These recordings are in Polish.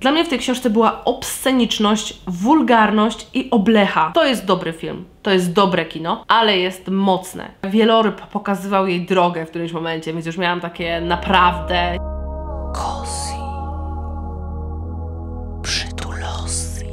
Dla mnie w tej książce była obsceniczność, wulgarność i oblecha. To jest dobry film, to jest dobre kino, ale jest mocne. Wieloryb pokazywał jej drogę w którymś momencie, więc już miałam takie naprawdę... Cozy. Przytulosy.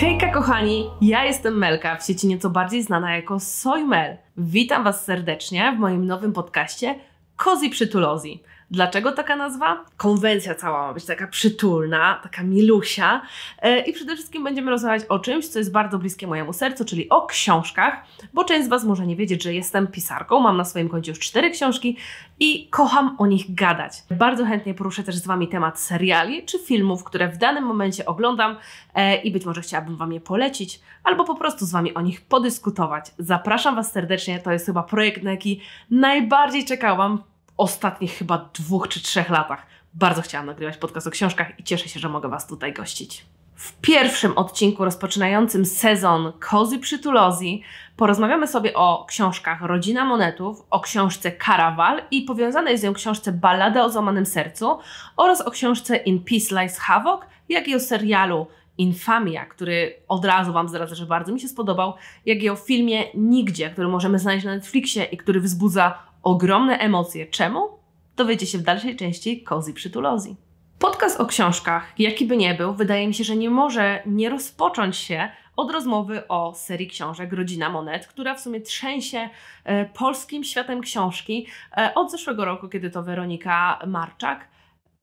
Hejka kochani, ja jestem Melka, w sieci nieco bardziej znana jako Sojmel. Witam Was serdecznie w moim nowym podcaście Cozy Przytulozi. Dlaczego taka nazwa? Konwencja cała ma być taka przytulna, taka milusia. E, I przede wszystkim będziemy rozmawiać o czymś, co jest bardzo bliskie mojemu sercu, czyli o książkach, bo część z Was może nie wiedzieć, że jestem pisarką, mam na swoim koncie już cztery książki i kocham o nich gadać. Bardzo chętnie poruszę też z Wami temat seriali czy filmów, które w danym momencie oglądam e, i być może chciałabym Wam je polecić, albo po prostu z Wami o nich podyskutować. Zapraszam Was serdecznie, to jest chyba projekt, na jaki najbardziej czekałam ostatnich chyba dwóch czy trzech latach. Bardzo chciałam nagrywać podcast o książkach i cieszę się, że mogę Was tutaj gościć. W pierwszym odcinku rozpoczynającym sezon Kozy Przytulozji porozmawiamy sobie o książkach Rodzina Monetów, o książce Karawal i powiązanej z nią książce Ballada o złamanym sercu oraz o książce In Peace Lies Havoc, jak i o serialu Infamia, który od razu Wam zaraz że bardzo mi się spodobał, jak i o filmie Nigdzie, który możemy znaleźć na Netflixie i który wzbudza ogromne emocje. Czemu? Dowiecie się w dalszej części Kozy przytulozy. Podcast o książkach, jaki by nie był, wydaje mi się, że nie może nie rozpocząć się od rozmowy o serii książek Rodzina Monet, która w sumie trzęsie e, polskim światem książki e, od zeszłego roku, kiedy to Weronika Marczak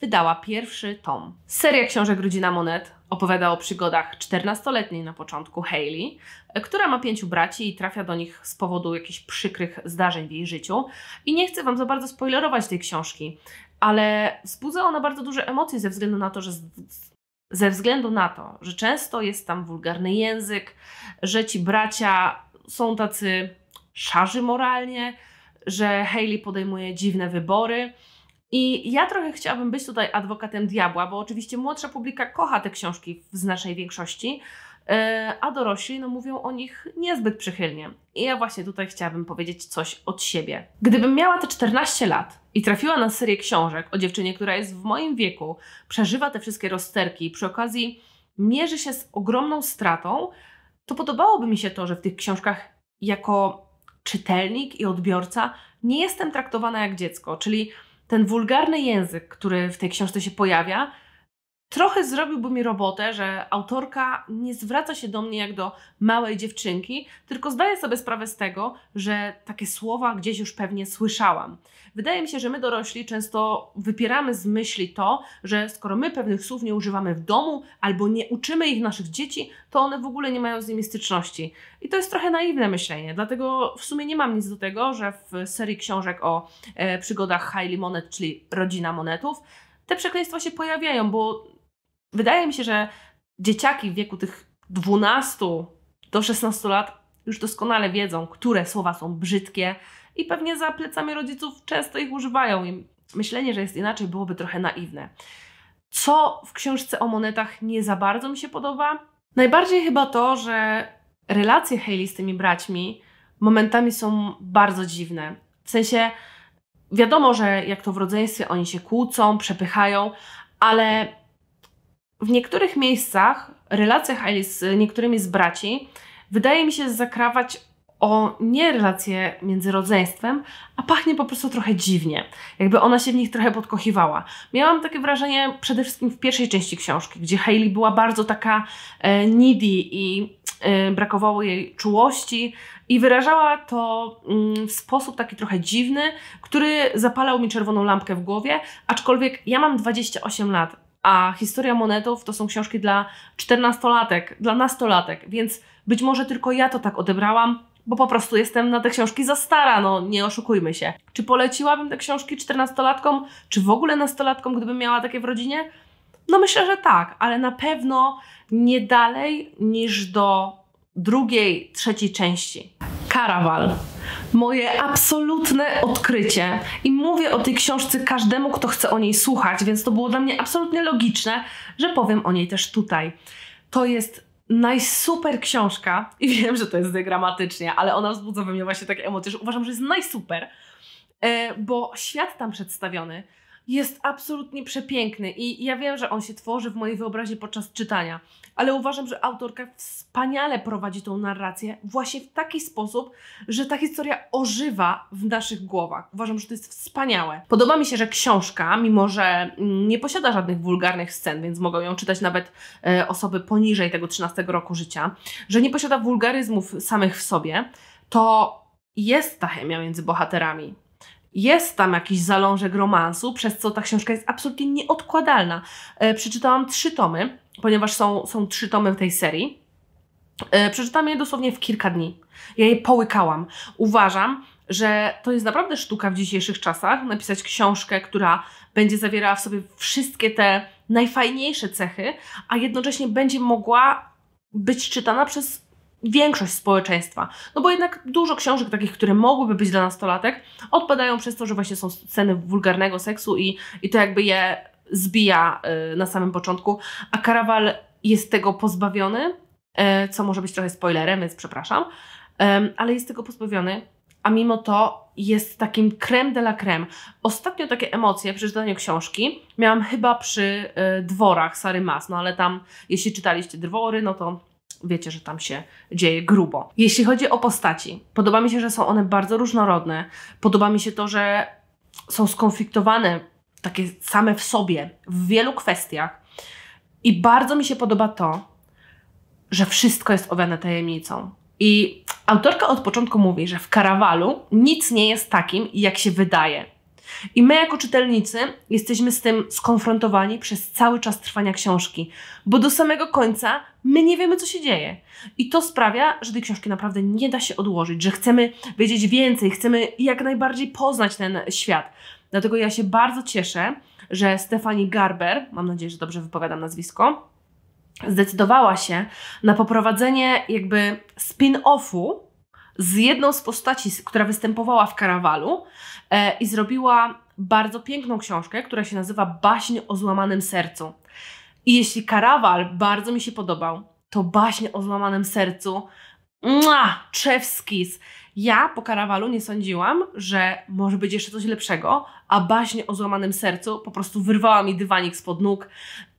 wydała pierwszy tom. Seria książek Rodzina Monet opowiada o przygodach 14-letniej na początku Hayley, która ma pięciu braci i trafia do nich z powodu jakichś przykrych zdarzeń w jej życiu. I nie chcę Wam za bardzo spoilerować tej książki, ale wzbudza ona bardzo duże emocje ze względu na to, że ze względu na to, że często jest tam wulgarny język, że ci bracia są tacy szarzy moralnie, że Hayley podejmuje dziwne wybory i ja trochę chciałabym być tutaj adwokatem diabła, bo oczywiście młodsza publika kocha te książki w znacznej większości, e, a dorośli no, mówią o nich niezbyt przychylnie. I ja właśnie tutaj chciałabym powiedzieć coś od siebie. Gdybym miała te 14 lat i trafiła na serię książek o dziewczynie, która jest w moim wieku, przeżywa te wszystkie rozterki, przy okazji mierzy się z ogromną stratą, to podobałoby mi się to, że w tych książkach jako czytelnik i odbiorca nie jestem traktowana jak dziecko, czyli ten wulgarny język, który w tej książce się pojawia, trochę zrobiłby mi robotę, że autorka nie zwraca się do mnie jak do małej dziewczynki, tylko zdaję sobie sprawę z tego, że takie słowa gdzieś już pewnie słyszałam. Wydaje mi się, że my dorośli często wypieramy z myśli to, że skoro my pewnych słów nie używamy w domu albo nie uczymy ich naszych dzieci, to one w ogóle nie mają z nimi styczności. I to jest trochę naiwne myślenie, dlatego w sumie nie mam nic do tego, że w serii książek o e, przygodach Hailey Monet, czyli Rodzina Monetów, te przekleństwa się pojawiają, bo wydaje mi się, że dzieciaki w wieku tych 12 do 16 lat już doskonale wiedzą, które słowa są brzydkie i pewnie za plecami rodziców często ich używają i myślenie, że jest inaczej byłoby trochę naiwne. Co w książce o monetach nie za bardzo mi się podoba? Najbardziej chyba to, że relacje Hayley z tymi braćmi momentami są bardzo dziwne. W sensie wiadomo, że jak to w rodzeństwie oni się kłócą, przepychają, ale w niektórych miejscach relacja Hailey z niektórymi z braci wydaje mi się zakrawać o nie relacje między rodzeństwem, a pachnie po prostu trochę dziwnie. Jakby ona się w nich trochę podkochiwała. Miałam takie wrażenie przede wszystkim w pierwszej części książki, gdzie Hailey była bardzo taka e, needy i e, brakowało jej czułości i wyrażała to mm, w sposób taki trochę dziwny, który zapalał mi czerwoną lampkę w głowie, aczkolwiek ja mam 28 lat, a Historia Monetów to są książki dla czternastolatek, dla nastolatek, więc być może tylko ja to tak odebrałam, bo po prostu jestem na te książki za stara, no nie oszukujmy się. Czy poleciłabym te książki czternastolatkom, czy w ogóle nastolatkom, gdybym miała takie w rodzinie? No myślę, że tak, ale na pewno nie dalej niż do drugiej, trzeciej części. Karawal moje absolutne odkrycie. I mówię o tej książce każdemu, kto chce o niej słuchać, więc to było dla mnie absolutnie logiczne, że powiem o niej też tutaj. To jest najsuper książka i wiem, że to jest gramatycznie, ale ona wzbudza we mnie właśnie takie emocje, że uważam, że jest najsuper, e, bo świat tam przedstawiony jest absolutnie przepiękny i ja wiem, że on się tworzy w mojej wyobraźni podczas czytania, ale uważam, że autorka wspaniale prowadzi tą narrację właśnie w taki sposób, że ta historia ożywa w naszych głowach. Uważam, że to jest wspaniałe. Podoba mi się, że książka, mimo że nie posiada żadnych wulgarnych scen, więc mogą ją czytać nawet e, osoby poniżej tego 13 roku życia, że nie posiada wulgaryzmów samych w sobie, to jest ta chemia między bohaterami jest tam jakiś zalążek romansu, przez co ta książka jest absolutnie nieodkładalna. E, przeczytałam trzy tomy, ponieważ są, są trzy tomy w tej serii. E, przeczytałam je dosłownie w kilka dni. Ja je połykałam. Uważam, że to jest naprawdę sztuka w dzisiejszych czasach napisać książkę, która będzie zawierała w sobie wszystkie te najfajniejsze cechy, a jednocześnie będzie mogła być czytana przez większość społeczeństwa. No bo jednak dużo książek takich, które mogłyby być dla nastolatek, odpadają przez to, że właśnie są sceny wulgarnego seksu i, i to jakby je zbija y, na samym początku, a Karawal jest tego pozbawiony, y, co może być trochę spoilerem, więc przepraszam, y, ale jest tego pozbawiony, a mimo to jest takim creme de la creme. Ostatnio takie emocje przy czytaniu książki miałam chyba przy y, dworach Sary Mas, no ale tam, jeśli czytaliście dwory, no to wiecie, że tam się dzieje grubo. Jeśli chodzi o postaci, podoba mi się, że są one bardzo różnorodne. Podoba mi się to, że są skonfliktowane takie same w sobie w wielu kwestiach. I bardzo mi się podoba to, że wszystko jest owiane tajemnicą. I autorka od początku mówi, że w Karawalu nic nie jest takim, jak się wydaje. I my, jako czytelnicy, jesteśmy z tym skonfrontowani przez cały czas trwania książki, bo do samego końca my nie wiemy, co się dzieje. I to sprawia, że tej książki naprawdę nie da się odłożyć, że chcemy wiedzieć więcej, chcemy jak najbardziej poznać ten świat. Dlatego ja się bardzo cieszę, że Stefanie Garber, mam nadzieję, że dobrze wypowiadam nazwisko, zdecydowała się na poprowadzenie jakby spin-offu z jedną z postaci, która występowała w Karawalu e, i zrobiła bardzo piękną książkę, która się nazywa Baśń o złamanym sercu. I jeśli Karawal bardzo mi się podobał, to Baśń o złamanym sercu Mua, Czewskis. Ja po Karawalu nie sądziłam, że może być jeszcze coś lepszego, a baśń o złamanym sercu po prostu wyrwała mi dywanik spod nóg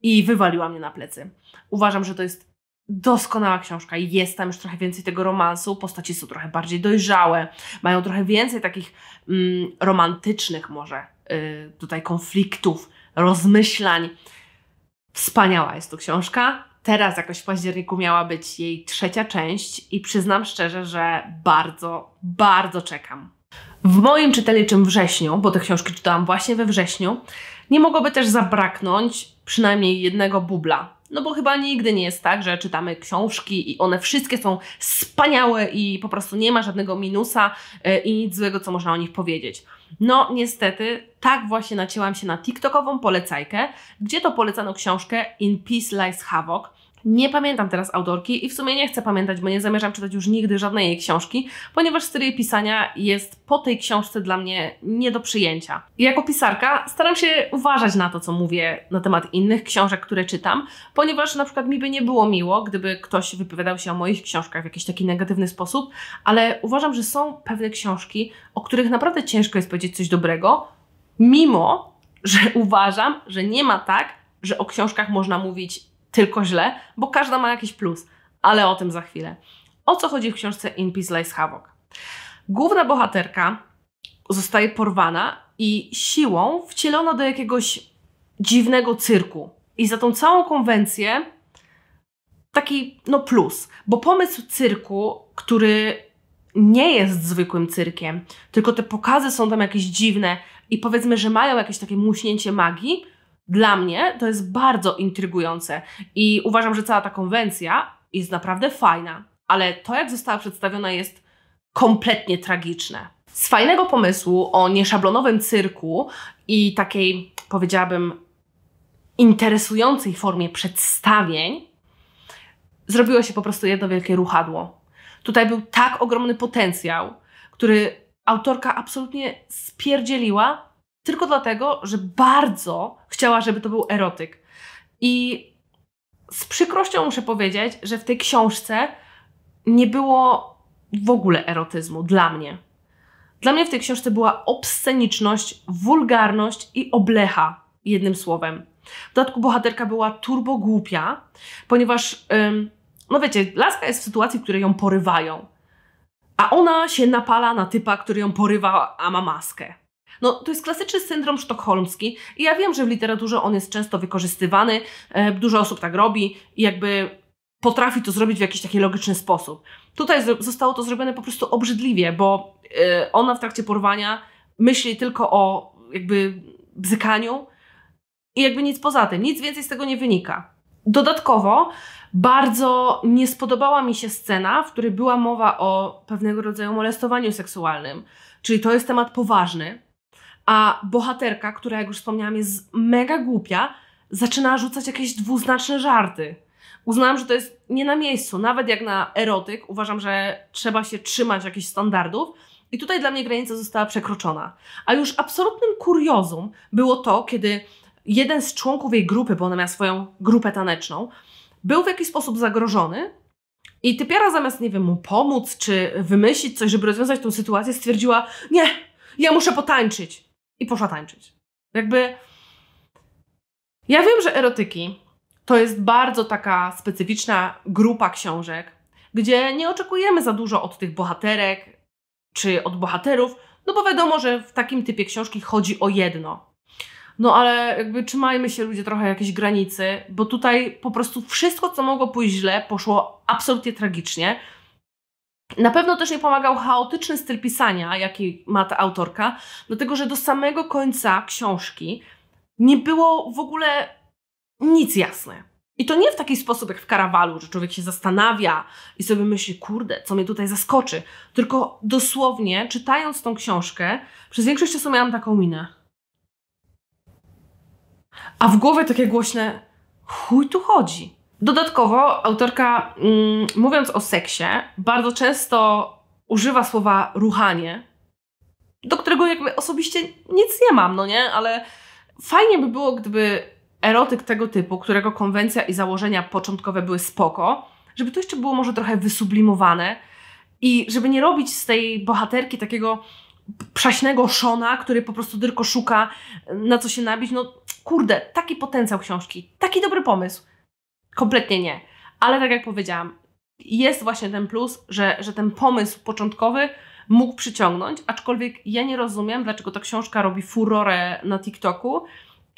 i wywaliła mnie na plecy. Uważam, że to jest doskonała książka. Jest tam już trochę więcej tego romansu, postaci są trochę bardziej dojrzałe, mają trochę więcej takich mm, romantycznych może y, tutaj konfliktów, rozmyślań. Wspaniała jest to książka. Teraz jakoś w październiku miała być jej trzecia część i przyznam szczerze, że bardzo, bardzo czekam. W moim czytelniczym wrześniu, bo te książki czytałam właśnie we wrześniu, nie mogłoby też zabraknąć przynajmniej jednego bubla, no bo chyba nigdy nie jest tak, że czytamy książki i one wszystkie są wspaniałe i po prostu nie ma żadnego minusa e, i nic złego, co można o nich powiedzieć. No niestety, tak właśnie nacięłam się na TikTokową polecajkę, gdzie to polecano książkę In Peace Lies Havoc, nie pamiętam teraz autorki i w sumie nie chcę pamiętać, bo nie zamierzam czytać już nigdy żadnej jej książki, ponieważ styl jej pisania jest po tej książce dla mnie nie do przyjęcia. jako pisarka staram się uważać na to, co mówię na temat innych książek, które czytam, ponieważ na przykład mi by nie było miło, gdyby ktoś wypowiadał się o moich książkach w jakiś taki negatywny sposób, ale uważam, że są pewne książki, o których naprawdę ciężko jest powiedzieć coś dobrego, mimo że uważam, że nie ma tak, że o książkach można mówić tylko źle, bo każda ma jakiś plus, ale o tym za chwilę. O co chodzi w książce In Peace Lies Havoc? Główna bohaterka zostaje porwana i siłą wcielona do jakiegoś dziwnego cyrku. I za tą całą konwencję taki no plus, bo pomysł cyrku, który nie jest zwykłym cyrkiem, tylko te pokazy są tam jakieś dziwne i powiedzmy, że mają jakieś takie muśnięcie magii, dla mnie to jest bardzo intrygujące i uważam, że cała ta konwencja jest naprawdę fajna, ale to, jak została przedstawiona, jest kompletnie tragiczne. Z fajnego pomysłu o nieszablonowym cyrku i takiej, powiedziałabym, interesującej formie przedstawień, zrobiło się po prostu jedno wielkie ruchadło. Tutaj był tak ogromny potencjał, który autorka absolutnie spierdzieliła tylko dlatego, że bardzo chciała, żeby to był erotyk. I z przykrością muszę powiedzieć, że w tej książce nie było w ogóle erotyzmu dla mnie. Dla mnie w tej książce była obsceniczność, wulgarność i oblecha, jednym słowem. W dodatku bohaterka była turbo głupia, ponieważ, ym, no wiecie, laska jest w sytuacji, w której ją porywają, a ona się napala na typa, który ją porywa, a ma maskę. No, to jest klasyczny syndrom sztokholmski i ja wiem, że w literaturze on jest często wykorzystywany, e, dużo osób tak robi i jakby potrafi to zrobić w jakiś taki logiczny sposób. Tutaj zostało to zrobione po prostu obrzydliwie, bo e, ona w trakcie porwania myśli tylko o jakby bzykaniu i jakby nic poza tym, nic więcej z tego nie wynika. Dodatkowo bardzo nie spodobała mi się scena, w której była mowa o pewnego rodzaju molestowaniu seksualnym, czyli to jest temat poważny a bohaterka, która jak już wspomniałam jest mega głupia, zaczyna rzucać jakieś dwuznaczne żarty. Uznałam, że to jest nie na miejscu, nawet jak na erotyk, uważam, że trzeba się trzymać jakichś standardów. I tutaj dla mnie granica została przekroczona. A już absolutnym kuriozum było to, kiedy jeden z członków jej grupy, bo ona miała swoją grupę taneczną, był w jakiś sposób zagrożony i typiara zamiast, nie wiem, mu pomóc czy wymyślić coś, żeby rozwiązać tą sytuację, stwierdziła, nie, ja muszę potańczyć i poszła tańczyć. Jakby. Ja wiem, że erotyki to jest bardzo taka specyficzna grupa książek, gdzie nie oczekujemy za dużo od tych bohaterek czy od bohaterów, no bo wiadomo, że w takim typie książki chodzi o jedno. No ale jakby trzymajmy się ludzie trochę jakiejś granicy, bo tutaj po prostu wszystko, co mogło pójść źle, poszło absolutnie tragicznie. Na pewno też nie pomagał chaotyczny styl pisania, jaki ma ta autorka, dlatego że do samego końca książki nie było w ogóle nic jasne. I to nie w taki sposób jak w karawalu, że człowiek się zastanawia i sobie myśli, kurde, co mnie tutaj zaskoczy. Tylko dosłownie, czytając tą książkę, przez większość czasu miałam taką minę. A w głowie takie głośne, chuj tu chodzi. Dodatkowo autorka, mm, mówiąc o seksie, bardzo często używa słowa ruchanie, do którego jakby osobiście nic nie mam, no nie? Ale fajnie by było, gdyby erotyk tego typu, którego konwencja i założenia początkowe były spoko, żeby to jeszcze było może trochę wysublimowane i żeby nie robić z tej bohaterki takiego prześnego szona, który po prostu tylko szuka na co się nabić. No kurde, taki potencjał książki, taki dobry pomysł. Kompletnie nie. Ale tak jak powiedziałam, jest właśnie ten plus, że, że ten pomysł początkowy mógł przyciągnąć, aczkolwiek ja nie rozumiem, dlaczego ta książka robi furorę na TikToku,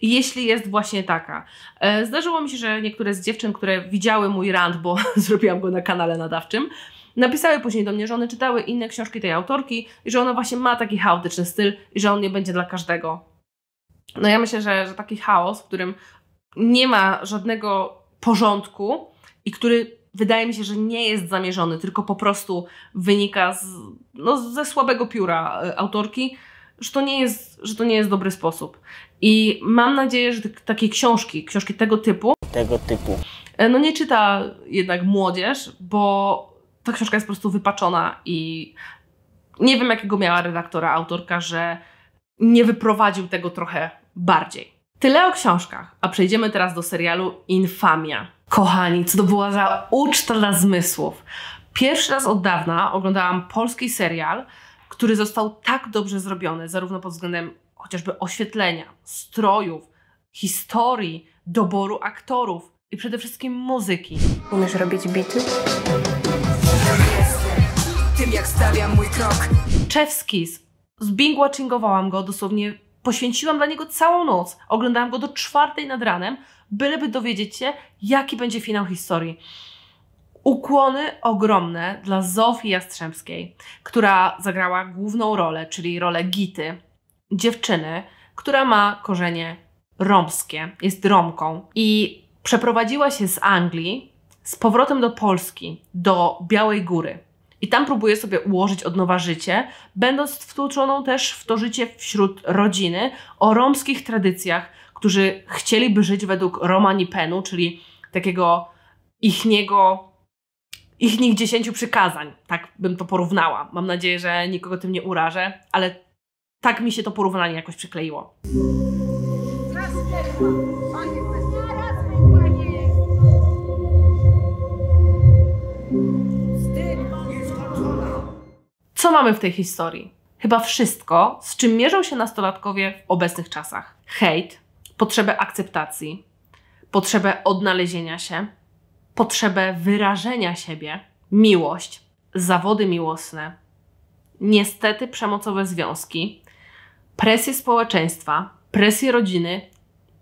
jeśli jest właśnie taka. E, zdarzyło mi się, że niektóre z dziewczyn, które widziały mój rant, bo zrobiłam go na kanale nadawczym, napisały później do mnie, że one czytały inne książki tej autorki i że ona właśnie ma taki chaotyczny styl i że on nie będzie dla każdego. No ja myślę, że, że taki chaos, w którym nie ma żadnego porządku i który wydaje mi się, że nie jest zamierzony, tylko po prostu wynika z, no, ze słabego pióra e, autorki, że to, nie jest, że to nie jest dobry sposób. I mam nadzieję, że takie książki, książki tego typu, tego typu, e, no nie czyta jednak młodzież, bo ta książka jest po prostu wypaczona i nie wiem jakiego miała redaktora, autorka, że nie wyprowadził tego trochę bardziej. Tyle o książkach, a przejdziemy teraz do serialu Infamia. Kochani, co to była za uczta dla zmysłów. Pierwszy raz od dawna oglądałam polski serial, który został tak dobrze zrobiony, zarówno pod względem chociażby oświetlenia, strojów, historii, doboru aktorów i przede wszystkim muzyki. Umiesz robić bity? Tym jak stawiam mój krok. Czewskis. zbing go dosłownie Poświęciłam dla niego całą noc, oglądałam go do czwartej nad ranem, byleby dowiedzieć się, jaki będzie finał historii. Ukłony ogromne dla Zofii Jastrzębskiej, która zagrała główną rolę, czyli rolę Gity, dziewczyny, która ma korzenie romskie, jest Romką i przeprowadziła się z Anglii z powrotem do Polski, do Białej Góry. I tam próbuje sobie ułożyć od nowa życie, będąc wtłoczoną też w to życie wśród rodziny o romskich tradycjach, którzy chcieliby żyć według Penu, czyli takiego ichniego, ichnych dziesięciu przykazań. Tak bym to porównała. Mam nadzieję, że nikogo tym nie urażę, ale tak mi się to porównanie jakoś przykleiło. Co mamy w tej historii? Chyba wszystko, z czym mierzą się nastolatkowie w obecnych czasach: hejt, potrzebę akceptacji, potrzebę odnalezienia się, potrzebę wyrażenia siebie, miłość, zawody miłosne, niestety przemocowe związki, presję społeczeństwa, presję rodziny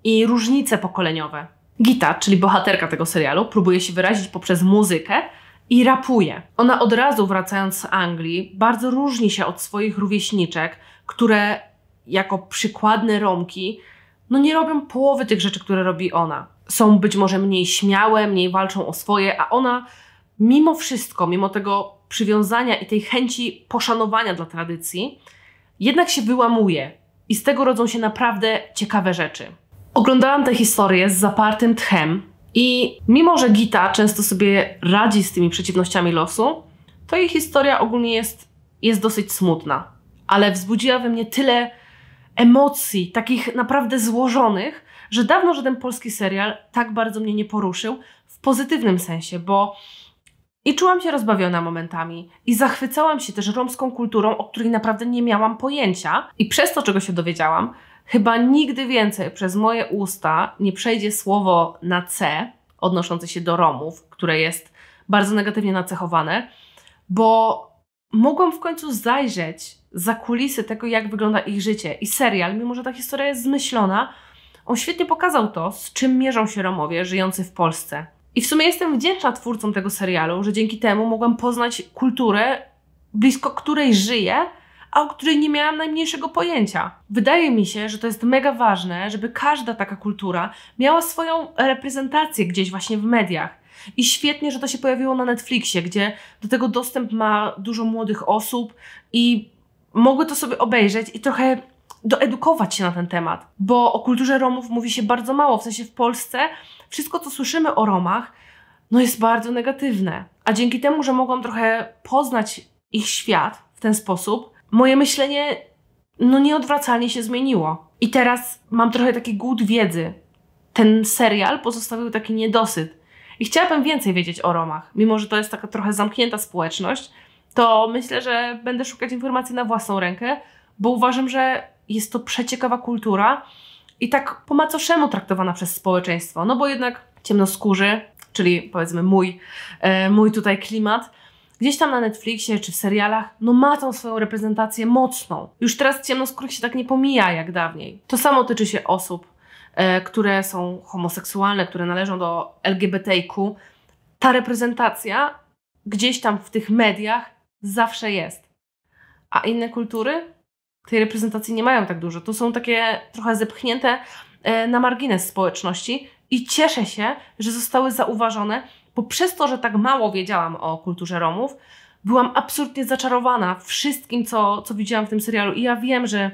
i różnice pokoleniowe. Gita, czyli bohaterka tego serialu, próbuje się wyrazić poprzez muzykę, i rapuje. Ona od razu wracając z Anglii bardzo różni się od swoich rówieśniczek, które jako przykładne Romki no nie robią połowy tych rzeczy, które robi ona. Są być może mniej śmiałe, mniej walczą o swoje, a ona mimo wszystko, mimo tego przywiązania i tej chęci poszanowania dla tradycji, jednak się wyłamuje i z tego rodzą się naprawdę ciekawe rzeczy. Oglądałam tę historię z zapartym tchem, i mimo, że Gita często sobie radzi z tymi przeciwnościami losu, to jej historia ogólnie jest, jest dosyć smutna. Ale wzbudziła we mnie tyle emocji, takich naprawdę złożonych, że dawno żaden polski serial tak bardzo mnie nie poruszył w pozytywnym sensie, bo i czułam się rozbawiona momentami i zachwycałam się też romską kulturą, o której naprawdę nie miałam pojęcia i przez to, czego się dowiedziałam, Chyba nigdy więcej przez moje usta nie przejdzie słowo na C, odnoszące się do Romów, które jest bardzo negatywnie nacechowane, bo mogłam w końcu zajrzeć za kulisy tego, jak wygląda ich życie. I serial, mimo że ta historia jest zmyślona, on świetnie pokazał to, z czym mierzą się Romowie żyjący w Polsce. I w sumie jestem wdzięczna twórcom tego serialu, że dzięki temu mogłam poznać kulturę, blisko której żyję a o której nie miałam najmniejszego pojęcia. Wydaje mi się, że to jest mega ważne, żeby każda taka kultura miała swoją reprezentację gdzieś właśnie w mediach. I świetnie, że to się pojawiło na Netflixie, gdzie do tego dostęp ma dużo młodych osób i mogły to sobie obejrzeć i trochę doedukować się na ten temat, bo o kulturze Romów mówi się bardzo mało, w sensie w Polsce wszystko, co słyszymy o Romach, no jest bardzo negatywne. A dzięki temu, że mogłam trochę poznać ich świat w ten sposób, moje myślenie no nieodwracalnie się zmieniło. I teraz mam trochę taki głód wiedzy. Ten serial pozostawił taki niedosyt. I chciałabym więcej wiedzieć o Romach. Mimo, że to jest taka trochę zamknięta społeczność, to myślę, że będę szukać informacji na własną rękę, bo uważam, że jest to przeciekawa kultura i tak po macoszemu traktowana przez społeczeństwo. No bo jednak ciemnoskórzy, czyli powiedzmy mój, e, mój tutaj klimat, gdzieś tam na Netflixie czy w serialach, no ma tą swoją reprezentację mocną. Już teraz ciemnoskórych się tak nie pomija jak dawniej. To samo tyczy się osób, e, które są homoseksualne, które należą do LGBTQ. Ta reprezentacja gdzieś tam w tych mediach zawsze jest. A inne kultury tej reprezentacji nie mają tak dużo. To są takie trochę zepchnięte e, na margines społeczności i cieszę się, że zostały zauważone bo przez to, że tak mało wiedziałam o kulturze Romów, byłam absolutnie zaczarowana wszystkim, co, co widziałam w tym serialu. I ja wiem, że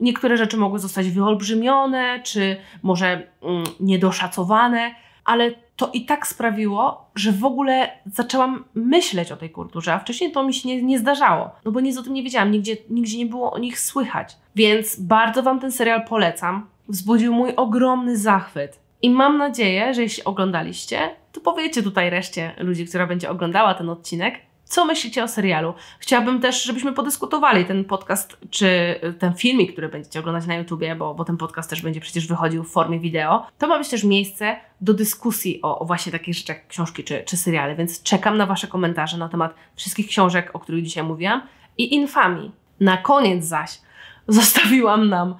niektóre rzeczy mogły zostać wyolbrzymione, czy może mm, niedoszacowane, ale to i tak sprawiło, że w ogóle zaczęłam myśleć o tej kulturze, a wcześniej to mi się nie, nie zdarzało, no bo nic o tym nie wiedziałam, nigdzie, nigdzie nie było o nich słychać. Więc bardzo Wam ten serial polecam. Wzbudził mój ogromny zachwyt. I mam nadzieję, że jeśli oglądaliście, to powiecie tutaj reszcie ludzi, która będzie oglądała ten odcinek, co myślicie o serialu. Chciałabym też, żebyśmy podyskutowali ten podcast, czy ten filmik, który będziecie oglądać na YouTubie, bo, bo ten podcast też będzie przecież wychodził w formie wideo. To ma być też miejsce do dyskusji o, o właśnie takich rzeczach jak książki czy, czy seriale, więc czekam na Wasze komentarze na temat wszystkich książek, o których dzisiaj mówiłam i infami. Na koniec zaś zostawiłam nam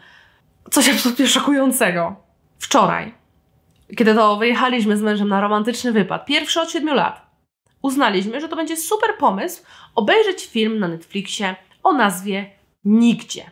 coś absolutnie szokującego. Wczoraj kiedy to wyjechaliśmy z mężem na romantyczny wypad, pierwszy od 7 lat, uznaliśmy, że to będzie super pomysł obejrzeć film na Netflixie o nazwie Nigdzie.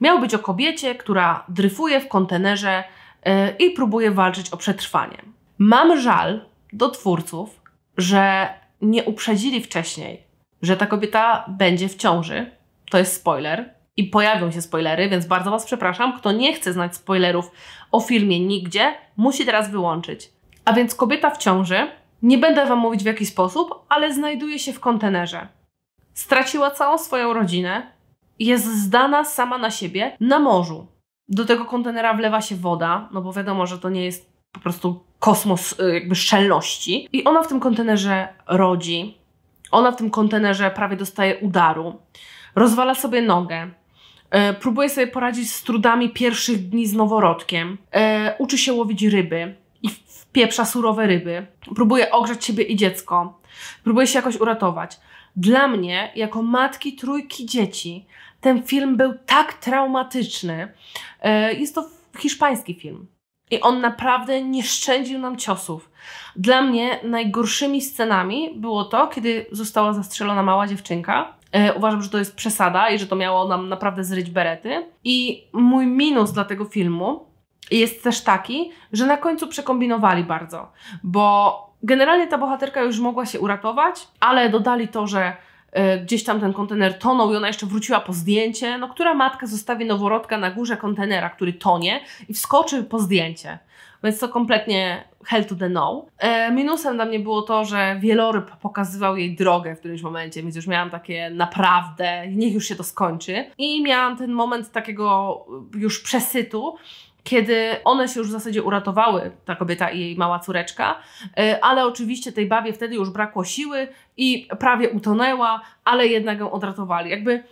Miał być o kobiecie, która dryfuje w kontenerze yy, i próbuje walczyć o przetrwanie. Mam żal do twórców, że nie uprzedzili wcześniej, że ta kobieta będzie w ciąży. To jest spoiler i pojawią się spoilery, więc bardzo Was przepraszam, kto nie chce znać spoilerów o filmie nigdzie, musi teraz wyłączyć. A więc kobieta w ciąży, nie będę Wam mówić w jaki sposób, ale znajduje się w kontenerze. Straciła całą swoją rodzinę, jest zdana sama na siebie na morzu. Do tego kontenera wlewa się woda, no bo wiadomo, że to nie jest po prostu kosmos y, jakby szczelności. I ona w tym kontenerze rodzi, ona w tym kontenerze prawie dostaje udaru, rozwala sobie nogę, E, próbuje sobie poradzić z trudami pierwszych dni z noworodkiem. E, uczy się łowić ryby i wpieprza surowe ryby. Próbuje ogrzać siebie i dziecko. Próbuje się jakoś uratować. Dla mnie, jako matki trójki dzieci, ten film był tak traumatyczny. E, jest to hiszpański film. I on naprawdę nie szczędził nam ciosów. Dla mnie najgorszymi scenami było to, kiedy została zastrzelona mała dziewczynka E, uważam, że to jest przesada i że to miało nam naprawdę zryć berety. I mój minus dla tego filmu jest też taki, że na końcu przekombinowali bardzo, bo generalnie ta bohaterka już mogła się uratować, ale dodali to, że e, gdzieś tam ten kontener tonął i ona jeszcze wróciła po zdjęcie, no która matka zostawi noworodka na górze kontenera, który tonie i wskoczy po zdjęcie. Więc to kompletnie Hell to the No. E, minusem dla mnie było to, że wieloryb pokazywał jej drogę w którymś momencie, więc już miałam takie naprawdę, niech już się to skończy. I miałam ten moment takiego e, już przesytu, kiedy one się już w zasadzie uratowały, ta kobieta i jej mała córeczka, e, ale oczywiście tej babie wtedy już brakło siły i prawie utonęła, ale jednak ją odratowali. Jakby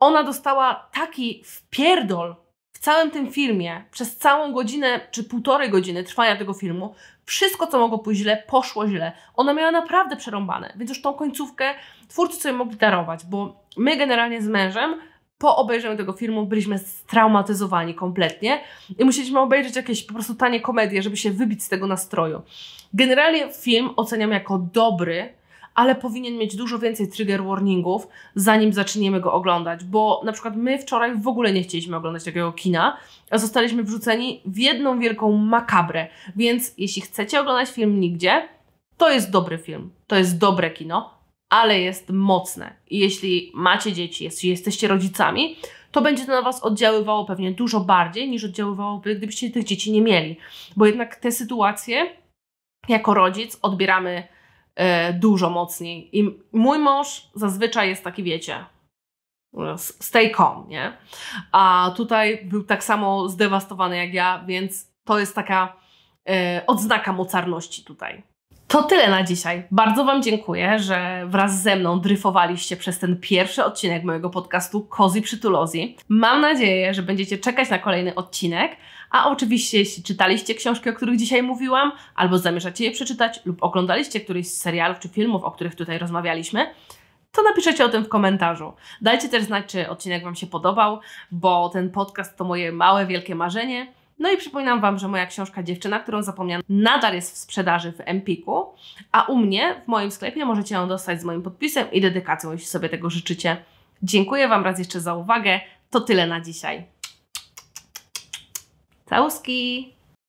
ona dostała taki wpierdol w całym tym filmie, przez całą godzinę czy półtorej godziny trwania tego filmu, wszystko, co mogło pójść źle, poszło źle. Ona miała naprawdę przerąbane, więc już tą końcówkę twórcy sobie mogli darować, bo my generalnie z mężem po obejrzeniu tego filmu byliśmy straumatyzowani kompletnie i musieliśmy obejrzeć jakieś po prostu tanie komedie, żeby się wybić z tego nastroju. Generalnie film oceniam jako dobry, ale powinien mieć dużo więcej trigger warningów, zanim zaczniemy go oglądać, bo na przykład my wczoraj w ogóle nie chcieliśmy oglądać takiego kina, a zostaliśmy wrzuceni w jedną wielką makabrę, więc jeśli chcecie oglądać film nigdzie, to jest dobry film, to jest dobre kino, ale jest mocne. I jeśli macie dzieci, jeśli jesteście rodzicami, to będzie to na Was oddziaływało pewnie dużo bardziej niż oddziaływałoby, gdybyście tych dzieci nie mieli. Bo jednak te sytuacje jako rodzic odbieramy E, dużo mocniej. I mój mąż zazwyczaj jest taki, wiecie, stay calm, nie? A tutaj był tak samo zdewastowany jak ja, więc to jest taka e, odznaka mocarności tutaj. To tyle na dzisiaj. Bardzo Wam dziękuję, że wraz ze mną dryfowaliście przez ten pierwszy odcinek mojego podcastu Kozi Przytulozi. Mam nadzieję, że będziecie czekać na kolejny odcinek, a oczywiście jeśli czytaliście książki, o których dzisiaj mówiłam, albo zamierzacie je przeczytać lub oglądaliście któryś z serialów czy filmów, o których tutaj rozmawialiśmy, to napiszecie o tym w komentarzu. Dajcie też znać, czy odcinek Wam się podobał, bo ten podcast to moje małe, wielkie marzenie – no i przypominam Wam, że moja książka Dziewczyna, którą zapomniałam, nadal jest w sprzedaży w Empiku, a u mnie w moim sklepie możecie ją dostać z moim podpisem i dedykacją, jeśli sobie tego życzycie. Dziękuję Wam raz jeszcze za uwagę. To tyle na dzisiaj. Całuski!